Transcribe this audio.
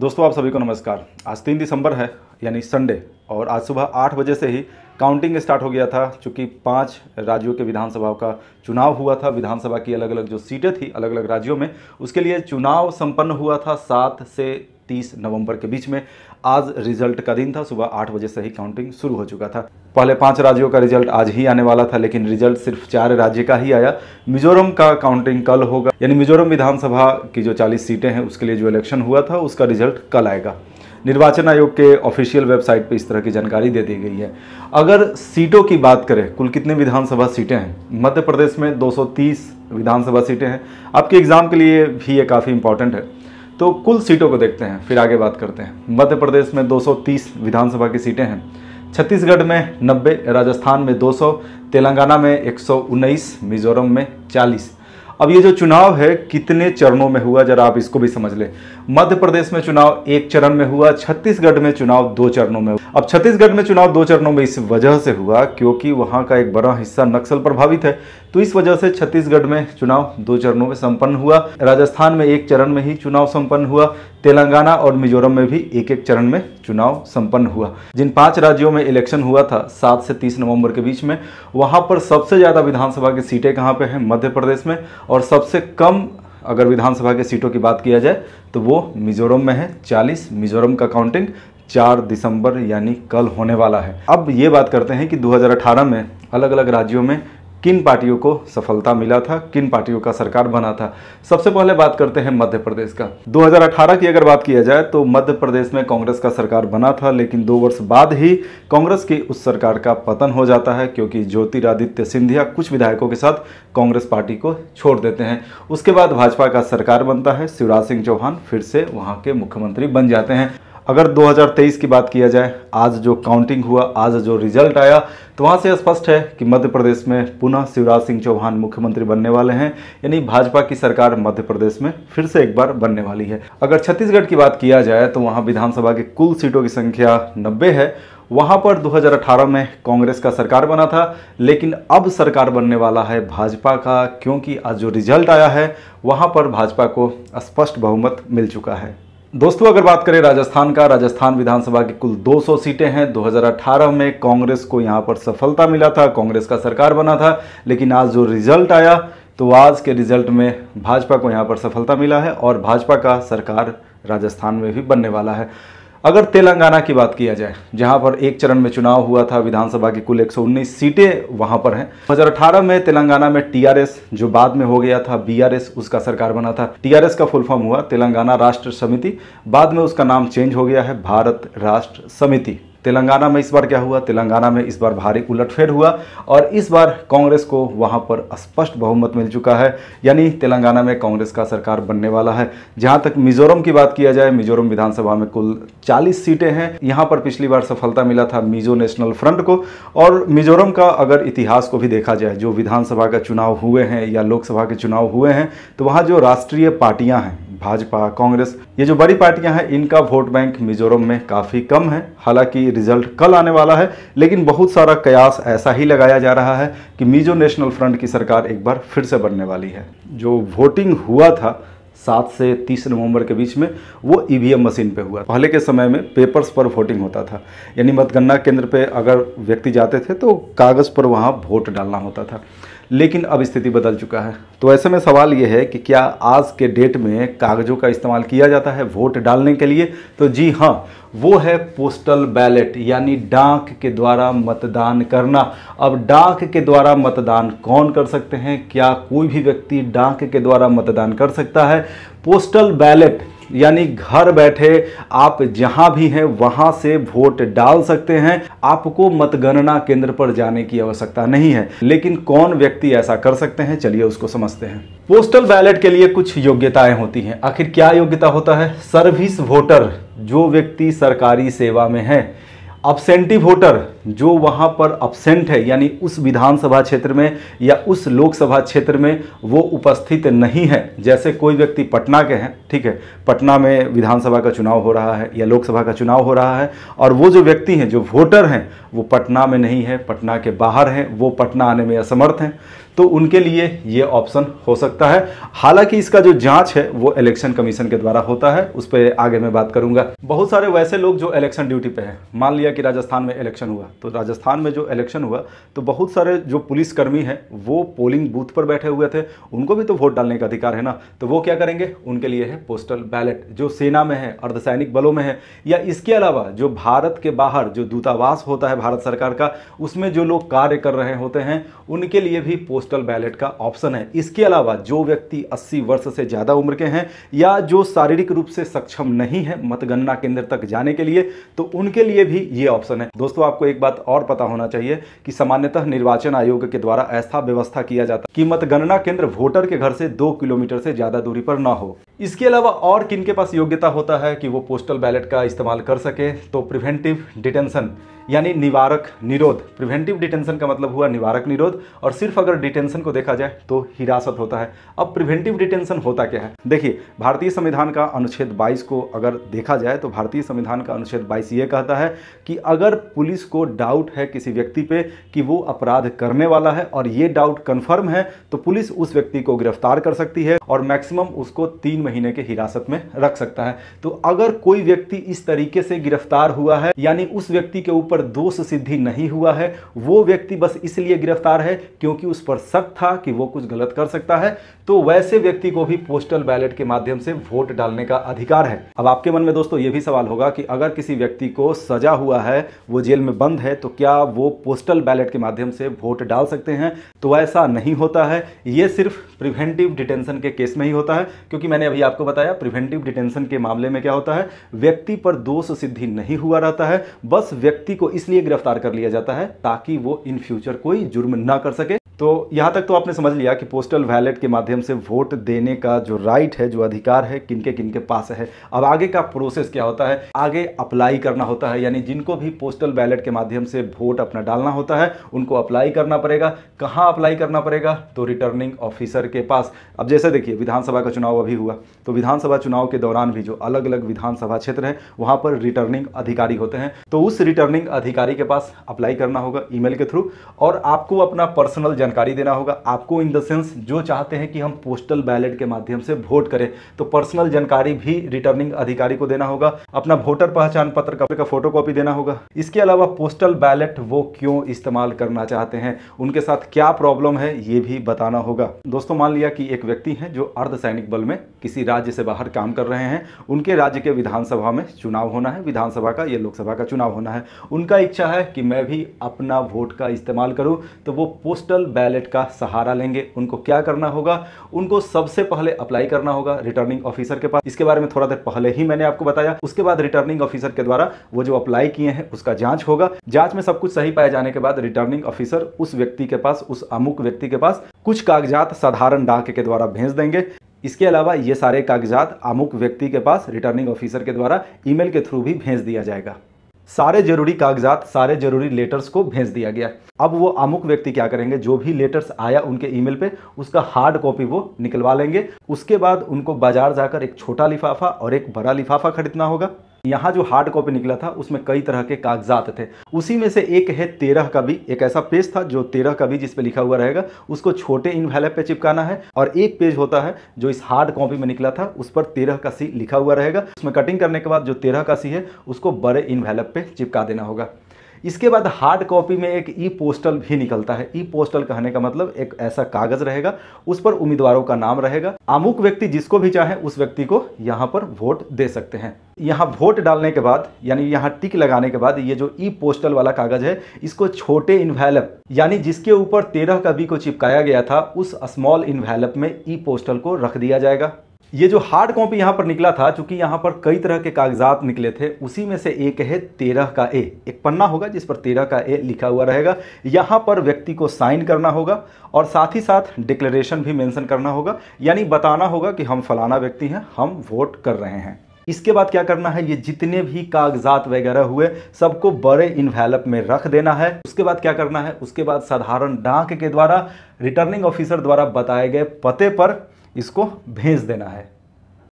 दोस्तों आप सभी को नमस्कार आज तीन दिसंबर है यानी संडे और आज सुबह आठ बजे से ही काउंटिंग स्टार्ट हो गया था चूँकि पाँच राज्यों के विधानसभाओं का चुनाव हुआ था विधानसभा की अलग अलग जो सीटें थी अलग अलग राज्यों में उसके लिए चुनाव संपन्न हुआ था सात से तीस नवंबर के बीच में आज रिजल्ट का दिन था सुबह आठ बजे से ही काउंटिंग शुरू हो चुका था पहले पांच राज्यों का रिजल्ट आज ही आने वाला था लेकिन रिजल्ट सिर्फ चार राज्य का ही आया मिजोरम का काउंटिंग कल होगा यानी मिजोरम विधानसभा की जो चालीस सीटें हैं उसके लिए जो इलेक्शन हुआ था उसका रिजल्ट कल आएगा निर्वाचन आयोग के ऑफिशियल वेबसाइट पर इस तरह की जानकारी दे दी गई है अगर सीटों की बात करें कुल कितने विधानसभा सीटें हैं मध्य प्रदेश में 230 विधानसभा सीटें हैं आपके एग्ज़ाम के लिए भी ये काफ़ी इंपॉर्टेंट है तो कुल सीटों को देखते हैं फिर आगे बात करते हैं मध्य प्रदेश में 230 विधानसभा की सीटें हैं छत्तीसगढ़ में 90 राजस्थान में 200 तेलंगाना में 119 मिजोरम में 40 अब ये जो चुनाव है कितने चरणों में हुआ जरा आप इसको भी समझ लें मध्य प्रदेश में चुनाव एक चरण में हुआ छत्तीसगढ़ में चुनाव दो चरणों में अब छत्तीसगढ़ में चुनाव दो चरणों में इस वजह से हुआ क्योंकि वहां का एक बड़ा हिस्सा नक्सल प्रभावित है तो इस वजह से छत्तीसगढ़ में चुनाव दो चरणों में संपन्न हुआ राजस्थान में एक चरण में ही चुनाव संपन्न हुआ तेलंगाना और मिजोरम में भी एक एक चरण में चुनाव संपन्न हुआ जिन पांच राज्यों में इलेक्शन हुआ था सात से तीस नवंबर के बीच में वहां पर सबसे ज्यादा विधानसभा की सीटें कहाँ पे हैं मध्य प्रदेश में और सबसे कम अगर विधानसभा के सीटों की बात किया जाए तो वो मिजोरम में है 40 मिजोरम का काउंटिंग 4 दिसंबर यानी कल होने वाला है अब ये बात करते हैं कि 2018 में अलग अलग राज्यों में किन पार्टियों को सफलता मिला था किन पार्टियों का सरकार बना था सबसे पहले बात करते हैं मध्य प्रदेश का 2018 की अगर बात किया जाए तो मध्य प्रदेश में कांग्रेस का सरकार बना था लेकिन दो वर्ष बाद ही कांग्रेस की उस सरकार का पतन हो जाता है क्योंकि ज्योतिरादित्य सिंधिया कुछ विधायकों के साथ कांग्रेस पार्टी को छोड़ देते हैं उसके बाद भाजपा का सरकार बनता है शिवराज सिंह चौहान फिर से वहाँ के मुख्यमंत्री बन जाते हैं अगर 2023 की बात किया जाए आज जो काउंटिंग हुआ आज जो रिजल्ट आया तो वहाँ से स्पष्ट है कि मध्य प्रदेश में पुनः शिवराज सिंह चौहान मुख्यमंत्री बनने वाले हैं यानी भाजपा की सरकार मध्य प्रदेश में फिर से एक बार बनने वाली है अगर छत्तीसगढ़ की बात किया जाए तो वहाँ विधानसभा की कुल सीटों की संख्या नब्बे है वहाँ पर 2018 में कांग्रेस का सरकार बना था लेकिन अब सरकार बनने वाला है भाजपा का क्योंकि आज जो रिजल्ट आया है वहाँ पर भाजपा को स्पष्ट बहुमत मिल चुका है दोस्तों अगर बात करें राजस्थान का राजस्थान विधानसभा की कुल 200 सीटें हैं 2018 में कांग्रेस को यहां पर सफलता मिला था कांग्रेस का सरकार बना था लेकिन आज जो रिजल्ट आया तो आज के रिजल्ट में भाजपा को यहां पर सफलता मिला है और भाजपा का सरकार राजस्थान में भी बनने वाला है अगर तेलंगाना की बात किया जाए जहां पर एक चरण में चुनाव हुआ था विधानसभा की कुल 119 सीटें वहां पर हैं 2018 में तेलंगाना में टीआरएस जो बाद में हो गया था बीआरएस उसका सरकार बना था टीआरएस का फुल फॉर्म हुआ तेलंगाना राष्ट्र समिति बाद में उसका नाम चेंज हो गया है भारत राष्ट्र समिति तेलंगाना में इस बार क्या हुआ तेलंगाना में इस बार भारी उलटफेर हुआ और इस बार कांग्रेस को वहां पर स्पष्ट बहुमत मिल चुका है यानी तेलंगाना में कांग्रेस का सरकार बनने वाला है जहां तक मिजोरम की बात किया जाए मिजोरम विधानसभा में कुल 40 सीटें हैं यहां पर पिछली बार सफलता मिला था मिजो नेशनल फ्रंट को और मिजोरम का अगर इतिहास को भी देखा जाए जो विधानसभा का चुनाव हुए हैं या लोकसभा के चुनाव हुए हैं तो वहाँ जो राष्ट्रीय पार्टियाँ हैं भाजपा कांग्रेस ये जो बड़ी पार्टियां हैं इनका वोट बैंक मिजोरम में काफ़ी कम है हालांकि रिजल्ट कल आने वाला है लेकिन बहुत सारा कयास ऐसा ही लगाया जा रहा है कि मिजो नेशनल फ्रंट की सरकार एक बार फिर से बनने वाली है जो वोटिंग हुआ था सात से तीस नवंबर के बीच में वो ईवीएम मशीन पे हुआ पहले के समय में पेपर्स पर वोटिंग होता था यानी मतगणना केंद्र पे अगर व्यक्ति जाते थे तो कागज़ पर वहाँ वोट डालना होता था लेकिन अब स्थिति बदल चुका है तो ऐसे में सवाल ये है कि क्या आज के डेट में कागज़ों का इस्तेमाल किया जाता है वोट डालने के लिए तो जी हाँ वो है पोस्टल बैलेट यानी डाक के द्वारा मतदान करना अब डाक के द्वारा मतदान कौन कर सकते हैं क्या कोई भी व्यक्ति डाक के द्वारा मतदान कर सकता है पोस्टल बैलेट यानी घर बैठे आप जहां भी हैं वहां से वोट डाल सकते हैं आपको मतगणना केंद्र पर जाने की आवश्यकता नहीं है लेकिन कौन व्यक्ति ऐसा कर सकते हैं चलिए उसको समझते हैं पोस्टल बैलेट के लिए कुछ योग्यताएं होती हैं आखिर क्या योग्यता होता है सर्विस वोटर जो व्यक्ति सरकारी सेवा में है अपसेंटी वोटर जो वहाँ पर अपसेंट है यानी उस विधानसभा क्षेत्र में या उस लोकसभा क्षेत्र में वो उपस्थित नहीं है जैसे कोई व्यक्ति पटना के हैं ठीक है पटना में विधानसभा का चुनाव हो रहा है या लोकसभा का चुनाव हो रहा है और वो जो व्यक्ति हैं जो वोटर हैं वो पटना में नहीं है पटना के बाहर हैं वो पटना आने में असमर्थ हैं तो उनके लिए ये ऑप्शन हो सकता है हालांकि इसका जो जांच है वो इलेक्शन कमीशन के द्वारा होता है उस पर आगे मैं बात करूंगा बहुत सारे वैसे लोग जो इलेक्शन ड्यूटी पे हैं मान लिया कि राजस्थान में इलेक्शन हुआ तो राजस्थान में जो इलेक्शन हुआ तो बहुत सारे जो पुलिसकर्मी हैं वो पोलिंग बूथ पर बैठे हुए थे उनको भी तो वोट डालने का अधिकार है ना तो वो क्या करेंगे उनके लिए है पोस्टल बैलेट जो सेना में है अर्धसैनिक बलों में है या इसके अलावा जो भारत के बाहर जो दूतावास होता है भारत सरकार का उसमें जो लोग कार्य कर रहे होते हैं उनके लिए भी पोस्टल बैलेट का ऑप्शन है इसके अलावा जो व्यक्ति अस्सी वर्ष से ज़्यादा उम्र के हैं या जो शारीरिक रूप से सक्षम नहीं है मतगणना केंद्र तक जाने के लिए तो उनके लिए भी ये ऑप्शन है दोस्तों आपको एक बात और पता होना चाहिए कि सामान्यतः निर्वाचन आयोग के द्वारा ऐसा व्यवस्था किया जाता कि मतगणना केंद्र वोटर के घर से दो किलोमीटर से ज्यादा दूरी पर न हो इसके अलावा और किन के पास योग्यता होता है कि वो पोस्टल बैलेट का इस्तेमाल कर सके तो प्रिवेंटिव डिटेंशन यानी निवारक निरोध प्रिवेंटिव डिटेंशन का मतलब हुआ निवारक निरोध और सिर्फ अगर डिटेंशन को देखा जाए तो हिरासत होता है अब प्रिवेंटिव डिटेंशन होता क्या है देखिए भारतीय संविधान का अनुच्छेद 22 को अगर देखा जाए तो भारतीय संविधान का अनुच्छेद 22 ये कहता है कि अगर पुलिस को डाउट है किसी व्यक्ति पे कि वो अपराध करने वाला है और ये डाउट कन्फर्म है तो पुलिस उस व्यक्ति को गिरफ्तार कर सकती है और मैक्सिमम उसको तीन महीने के हिरासत में रख सकता है तो अगर कोई व्यक्ति इस तरीके से गिरफ्तार हुआ है यानी उस व्यक्ति के ऊपर दोष सिद्धि नहीं हुआ है वो व्यक्ति बस इसलिए गिरफ्तार है क्योंकि उस पर शक था कि वो कुछ गलत कर सकता है तो वैसे व्यक्ति को भी पोस्टल बैलेट के माध्यम से वोट डालने का अधिकार है अब आपके मन में दोस्तों ये भी सवाल होगा कि अगर किसी व्यक्ति को सजा हुआ है वो जेल में बंद है तो क्या वो पोस्टल बैलेट के माध्यम से वोट डाल सकते हैं तो ऐसा नहीं होता है ये सिर्फ प्रिवेंटिव डिटेंशन के केस में ही होता है क्योंकि मैंने अभी अभी आपको बताया प्रिवेंटिव डिटेंशन के मामले में क्या होता है व्यक्ति पर दोष सिद्धि नहीं हुआ रहता है बस व्यक्ति को इसलिए गिरफ्तार कर लिया जाता है ताकि वो इन फ्यूचर कोई जुर्म ना कर सके तो यहाँ तक तो आपने समझ लिया कि पोस्टल वैलेट के माध्यम से वोट देने का जो राइट है जो अधिकार है किनके के पास है अब आगे का प्रोसेस क्या होता है आगे अप्लाई करना होता है यानी जिनको भी पोस्टल बैलेट के माध्यम से वोट अपना डालना होता है उनको अप्लाई करना पड़ेगा कहाँ अप्लाई करना पड़ेगा तो रिटर्निंग ऑफिसर के पास अब जैसे देखिए विधानसभा का चुनाव अभी हुआ तो विधानसभा चुनाव के दौरान भी जो अलग अलग विधानसभा क्षेत्र है वहाँ पर रिटर्निंग अधिकारी होते हैं तो उस रिटर्निंग अधिकारी के पास अप्लाई करना होगा ई के थ्रू और आपको अपना पर्सनल जानकारी देना होगा आपको इन द सेंस जो चाहते हैं कि हम पोस्टल बैलेट के माध्यम से वोट करें तो पर्सनल जानकारी भी रिटर्निंग अधिकारी को देना होगा अपना वोटर पहचान पत्र का, का फोटो देना होगा इसके अलावा पोस्टल बैलेट वो क्यों इस्तेमाल करना चाहते हैं उनके साथ क्या प्रॉब्लम है ये भी बताना होगा दोस्तों मान लिया कि एक व्यक्ति है जो अर्धसैनिक बल में किसी राज्य से बाहर काम कर रहे हैं उनके राज्य के विधानसभा में चुनाव होना है विधानसभा का या लोकसभा का चुनाव होना है उनका इच्छा है कि मैं भी अपना वोट का इस्तेमाल करूं तो वो पोस्टल बैलेट का सहारा लेंगे उनको क्या करना होगा उनको सबसे पहले अप्लाई करना होगा रिटर्निंग ऑफिसर के पास इसके बारे में थोड़ा देर पहले ही मैंने आपको बताया उसके बाद रिटर्निंग ऑफिसर के द्वारा वो जो अप्लाई किए हैं उसका जांच होगा जांच में सब कुछ सही पाए जाने के बाद रिटर्निंग ऑफिसर उस व्यक्ति के पास उस अमुक व्यक्ति के पास कुछ कागजात साधारण डाक के द्वारा भेज देंगे इसके अलावा ये सारे कागजात अमुक व्यक्ति के पास रिटर्निंग ऑफिसर के द्वारा ईमेल के थ्रू भी भेज दिया जाएगा सारे जरूरी कागजात सारे जरूरी लेटर्स को भेज दिया गया अब वो अमुक व्यक्ति क्या करेंगे जो भी लेटर्स आया उनके ईमेल पे उसका हार्ड कॉपी वो निकलवा लेंगे उसके बाद उनको बाजार जाकर एक छोटा लिफाफा और एक बड़ा लिफाफा खरीदना होगा यहाँ जो हार्ड कॉपी निकला था उसमें कई तरह के कागजात थे उसी में से एक है तेरह का भी एक ऐसा पेज था जो तेरह का भी जिसपे लिखा हुआ रहेगा उसको छोटे इनवेलप पे चिपकाना है और एक पेज होता है जो इस हार्ड कॉपी में निकला था उस पर तेरह का सी लिखा हुआ रहेगा उसमें कटिंग करने के बाद जो तेरह का सी है उसको बड़े इनवेलप पे चिपका देना होगा इसके बाद हार्ड कॉपी में एक ई पोस्टल भी निकलता है ई पोस्टल कहने का मतलब एक ऐसा कागज रहेगा उस पर उम्मीदवारों का नाम रहेगा अमुक व्यक्ति जिसको भी चाहे उस व्यक्ति को यहाँ पर वोट दे सकते हैं यहाँ वोट डालने के बाद यानी यहाँ टिक लगाने के बाद ये जो ई पोस्टल वाला कागज है इसको छोटे इन्वेलप यानी जिसके ऊपर तेरह का बी को चिपकाया गया था उस स्मॉल इन्वेलप में ई पोस्टल को रख दिया जाएगा ये जो हार्ड कॉपी यहाँ पर निकला था चूंकि यहाँ पर कई तरह के कागजात निकले थे उसी में से एक है तेरह का ए एक पन्ना होगा जिस पर तेरह का ए लिखा हुआ रहेगा यहाँ पर व्यक्ति को साइन करना होगा और साथ ही साथ डिक्लेरेशन भी मेंशन करना होगा यानी बताना होगा कि हम फलाना व्यक्ति हैं हम वोट कर रहे हैं इसके बाद क्या करना है ये जितने भी कागजात वगैरह हुए सबको बड़े इन्वेलप में रख देना है उसके बाद क्या करना है उसके बाद साधारण डाक के द्वारा रिटर्निंग ऑफिसर द्वारा बताए गए पते पर इसको भेज देना है